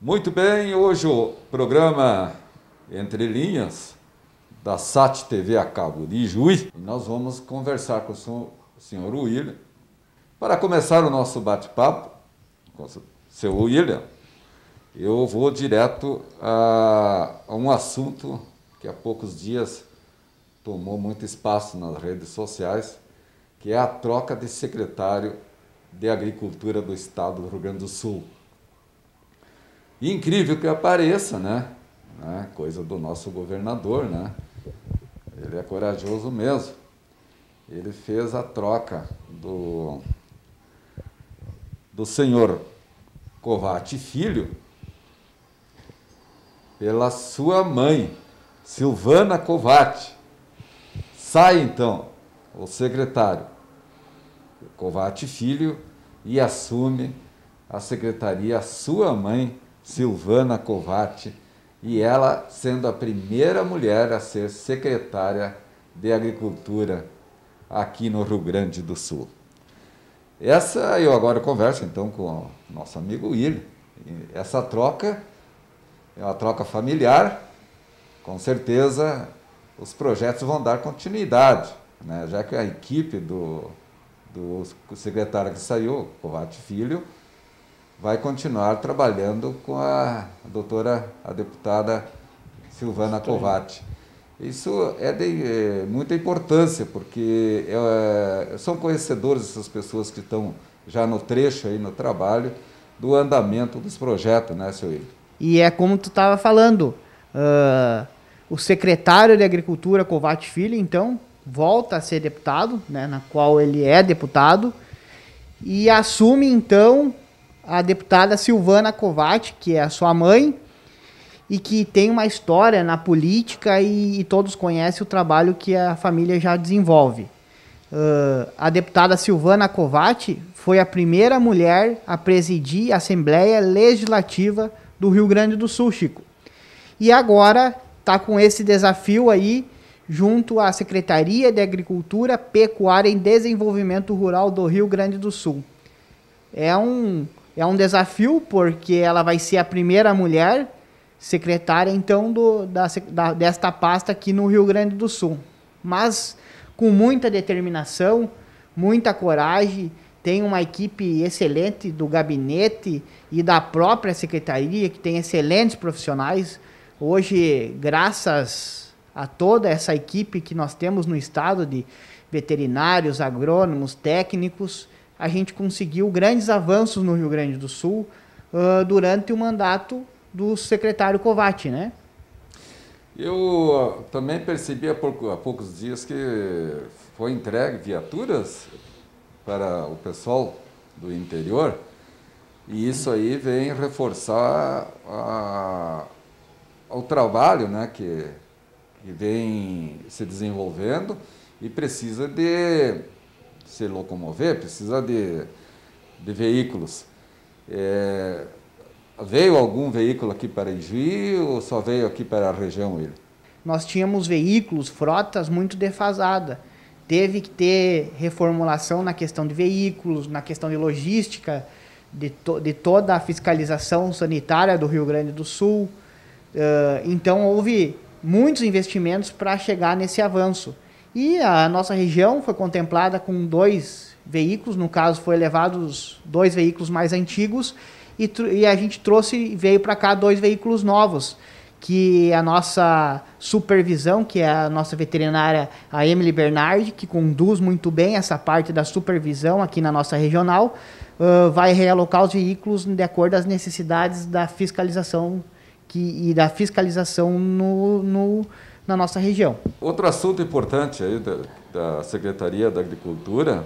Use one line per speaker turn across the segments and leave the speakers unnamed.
Muito bem, hoje o programa Entre Linhas da SAT TV a cabo de Juiz. nós vamos conversar com o senhor William. Para começar o nosso bate-papo com o seu William, eu vou direto a, a um assunto que há poucos dias tomou muito espaço nas redes sociais, que é a troca de secretário de Agricultura do Estado do Rio Grande do Sul. E incrível que apareça, né? né? Coisa do nosso governador, né? Ele é corajoso mesmo. Ele fez a troca do, do senhor Covati Filho pela sua mãe, Silvana Covati. Sai então o secretário Covati Filho e assume a secretaria sua mãe, Silvana Covatti, e ela sendo a primeira mulher a ser secretária de Agricultura aqui no Rio Grande do Sul. Essa eu agora converso então com o nosso amigo Willi. Essa troca é uma troca familiar, com certeza os projetos vão dar continuidade, né? já que a equipe do, do secretário que saiu, Covate Filho, vai continuar trabalhando com a doutora, a deputada Silvana Covatti. Isso é de é, muita importância, porque é, são conhecedores essas pessoas que estão já no trecho aí, no trabalho, do andamento dos projetos, né, seu Ilho?
E é como tu estava falando, uh, o secretário de Agricultura, Covatti Filho, então, volta a ser deputado, né, na qual ele é deputado, e assume, então, a deputada Silvana Kovac, que é a sua mãe, e que tem uma história na política e, e todos conhecem o trabalho que a família já desenvolve. Uh, a deputada Silvana Kovac foi a primeira mulher a presidir a Assembleia Legislativa do Rio Grande do Sul, Chico. E agora está com esse desafio aí junto à Secretaria de Agricultura, Pecuária e Desenvolvimento Rural do Rio Grande do Sul. É um, é um desafio porque ela vai ser a primeira mulher secretária, então, do, da, da, desta pasta aqui no Rio Grande do Sul. Mas com muita determinação, muita coragem, tem uma equipe excelente do gabinete e da própria secretaria, que tem excelentes profissionais. Hoje, graças a toda essa equipe que nós temos no estado de veterinários, agrônomos, técnicos, a gente conseguiu grandes avanços no Rio Grande do Sul uh, durante o mandato do secretário Covatti, né?
Eu ah, também percebi há, pouco, há poucos dias que foi entregue viaturas para o pessoal do interior e isso aí vem reforçar a, o trabalho né, que, que vem se desenvolvendo e precisa de se locomover, precisa de, de veículos. É, veio algum veículo aqui para Ijuí ou só veio aqui para a região ele?
Nós tínhamos veículos, frotas muito defasada. Teve que ter reformulação na questão de veículos, na questão de logística, de, to de toda a fiscalização sanitária do Rio Grande do Sul. Uh, então houve muitos investimentos para chegar nesse avanço. E a nossa região foi contemplada com dois veículos, no caso foi levados dois veículos mais antigos e, e a gente trouxe veio para cá dois veículos novos que a nossa supervisão, que é a nossa veterinária, a Emily Bernardi, que conduz muito bem essa parte da supervisão aqui na nossa regional, uh, vai realocar os veículos de acordo às necessidades da fiscalização que, e da fiscalização no, no na nossa região.
Outro assunto importante aí da, da Secretaria da Agricultura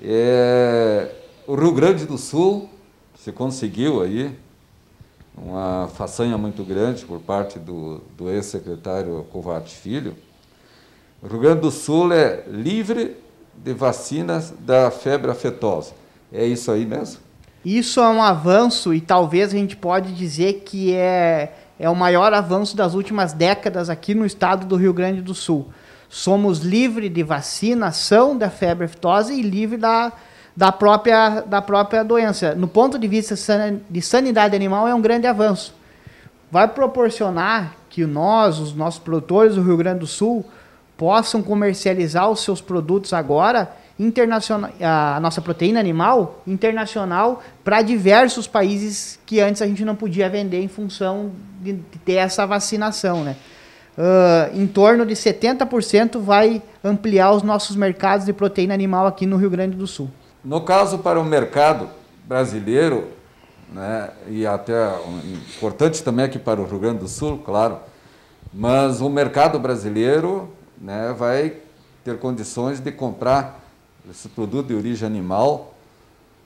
é o Rio Grande do Sul se conseguiu aí uma façanha muito grande por parte do, do ex-secretário Covate Filho. O Rio Grande do Sul é livre de vacinas da febre afetosa. É isso aí mesmo?
Isso é um avanço e talvez a gente pode dizer que é é o maior avanço das últimas décadas aqui no estado do Rio Grande do Sul. Somos livre de vacinação da febre aftosa e livre da, da, própria, da própria doença. No ponto de vista de sanidade animal, é um grande avanço. Vai proporcionar que nós, os nossos produtores do Rio Grande do Sul, possam comercializar os seus produtos agora internacional, a nossa proteína animal internacional para diversos países que antes a gente não podia vender em função de, de ter essa vacinação, né? Uh, em torno de 70% vai ampliar os nossos mercados de proteína animal aqui no Rio Grande do Sul.
No caso, para o mercado brasileiro, né, e até importante também aqui para o Rio Grande do Sul, claro, mas o mercado brasileiro né, vai ter condições de comprar esse produto de origem animal,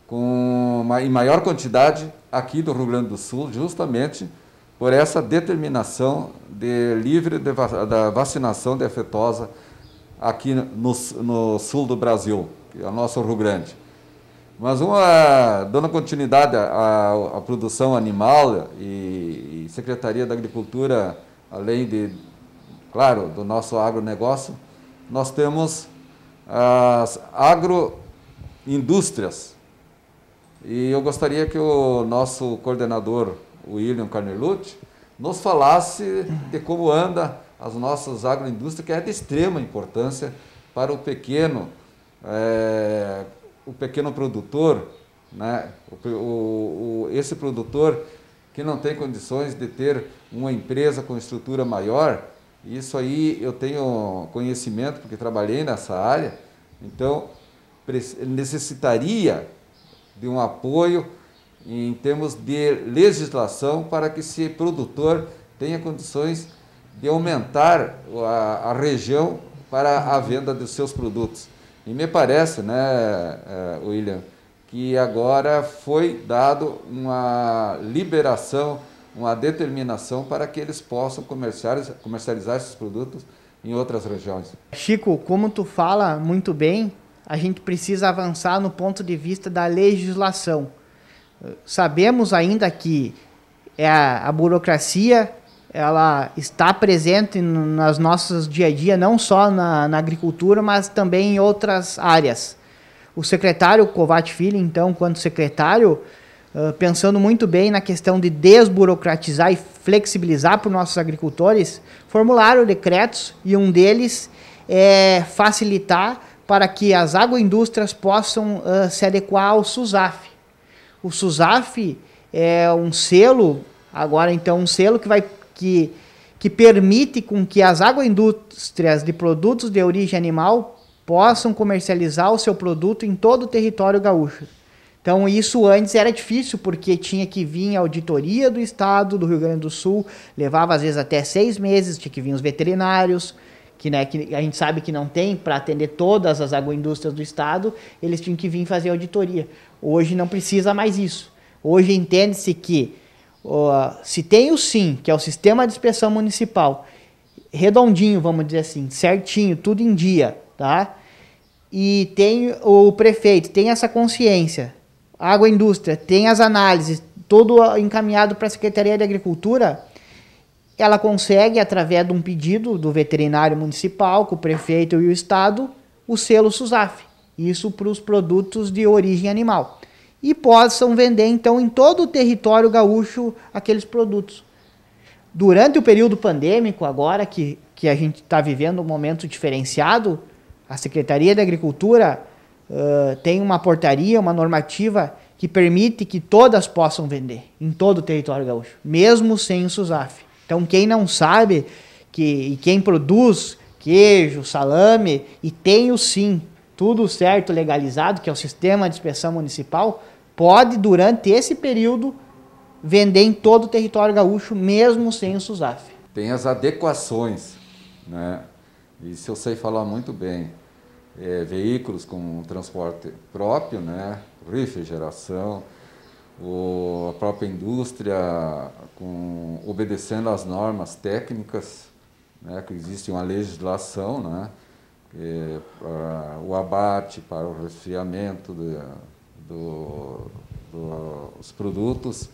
com uma, em maior quantidade aqui do Rio Grande do Sul, justamente por essa determinação de livre de, da vacinação defetosa aqui no, no sul do Brasil, que é o nosso Rio Grande. Mas uma, dando continuidade à, à produção animal e, e, Secretaria da Agricultura, além de, claro, do nosso agronegócio, nós temos as agroindústrias. E eu gostaria que o nosso coordenador, William Carnelucci, nos falasse de como anda as nossas agroindústrias, que é de extrema importância para o pequeno, é, o pequeno produtor, né? O, o, o, esse produtor que não tem condições de ter uma empresa com estrutura maior, isso aí eu tenho conhecimento porque trabalhei nessa área. Então, necessitaria de um apoio em termos de legislação para que esse produtor tenha condições de aumentar a, a região para a venda dos seus produtos. E me parece, né, eh, William, que agora foi dado uma liberação uma determinação para que eles possam comercializar, comercializar esses produtos em outras regiões.
Chico, como tu fala muito bem, a gente precisa avançar no ponto de vista da legislação. Sabemos ainda que é a, a burocracia ela está presente nas nossas dia a dia, não só na, na agricultura, mas também em outras áreas. O secretário Covati Filho, então, quando secretário, ah, pensando muito bem na questão de desburocratizar e flexibilizar para os nossos agricultores, formularam decretos e um deles é facilitar para que as agroindústrias possam uh, se adequar ao SUSAF. O SUSAF é um selo, agora então um selo que vai que, que permite com que as agroindústrias de produtos de origem animal possam comercializar o seu produto em todo o território gaúcho. Então, isso antes era difícil, porque tinha que vir a auditoria do estado do Rio Grande do Sul, levava às vezes até seis meses, tinha que vir os veterinários, que, né, que a gente sabe que não tem para atender todas as agroindústrias do estado, eles tinham que vir fazer auditoria. Hoje não precisa mais isso. Hoje entende-se que uh, se tem o SIM, que é o Sistema de Inspeção Municipal, redondinho, vamos dizer assim, certinho, tudo em dia, tá? E tem o prefeito, tem essa consciência água, indústria, tem as análises, todo encaminhado para a Secretaria de Agricultura, ela consegue, através de um pedido do veterinário municipal, com o prefeito e o Estado, o selo SUSAF. Isso para os produtos de origem animal. E possam vender, então, em todo o território gaúcho aqueles produtos. Durante o período pandêmico, agora que, que a gente está vivendo um momento diferenciado, a Secretaria de Agricultura tem uma portaria, uma normativa que permite que todas possam vender em todo o território gaúcho, mesmo sem o SUSAF. Então, quem não sabe que, e quem produz queijo, salame, e tem o sim, tudo certo, legalizado, que é o sistema de inspeção municipal, pode, durante esse período, vender em todo o território gaúcho, mesmo sem o SUSAF.
Tem as adequações, né? Isso eu sei falar muito bem é, veículos com transporte próprio, né? refrigeração, o, a própria indústria com, obedecendo às normas técnicas, né? que existe uma legislação né? É, para o abate, para o resfriamento do, dos produtos.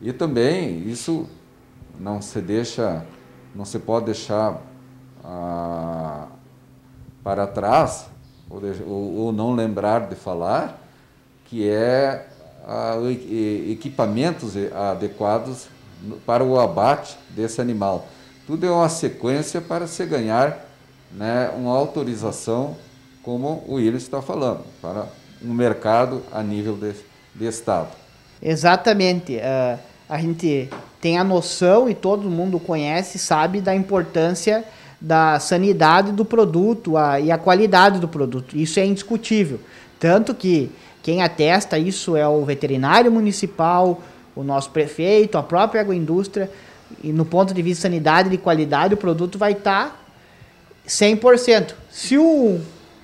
E também isso não se deixa, não se pode deixar a, ah, para trás, ou, ou, ou não lembrar de falar, que é a, equipamentos adequados para o abate desse animal. Tudo é uma sequência para se ganhar né, uma autorização, como o Willis está falando, para um mercado a nível de, de Estado.
Exatamente. Uh, a gente tem a noção e todo mundo conhece, sabe da importância da sanidade do produto a, e a qualidade do produto. Isso é indiscutível. Tanto que quem atesta isso é o veterinário municipal, o nosso prefeito, a própria agroindústria. E no ponto de vista de sanidade e de qualidade, o produto vai estar tá 100%. Se um,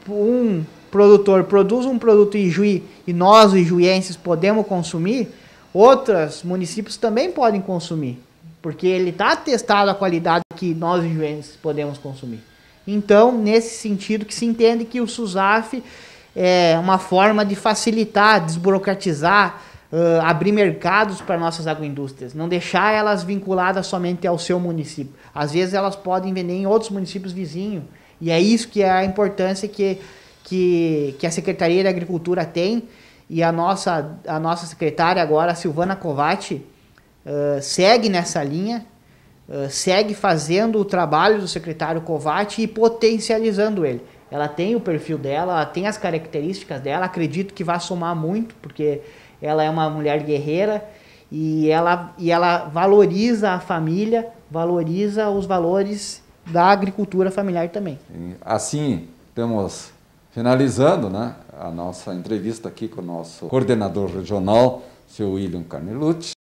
um produtor produz um produto Ijuí e nós, juienses, podemos consumir, outros municípios também podem consumir porque ele está atestado a qualidade que nós juízes podemos consumir. Então, nesse sentido que se entende que o SUSAF é uma forma de facilitar, desburocratizar, uh, abrir mercados para nossas agroindústrias, não deixar elas vinculadas somente ao seu município. Às vezes elas podem vender em outros municípios vizinhos, e é isso que é a importância que, que, que a Secretaria da Agricultura tem, e a nossa, a nossa secretária agora, a Silvana Covatti, ah, segue nessa linha, uh, segue fazendo o trabalho do secretário Covatti e potencializando ele. Ela tem o perfil dela, ela tem as características dela, acredito que vai somar muito, porque ela é uma mulher guerreira e ela, e ela valoriza a família, valoriza os valores da agricultura familiar também.
Assim, estamos finalizando né, a nossa entrevista aqui com o nosso coordenador regional, seu William Carnelucci.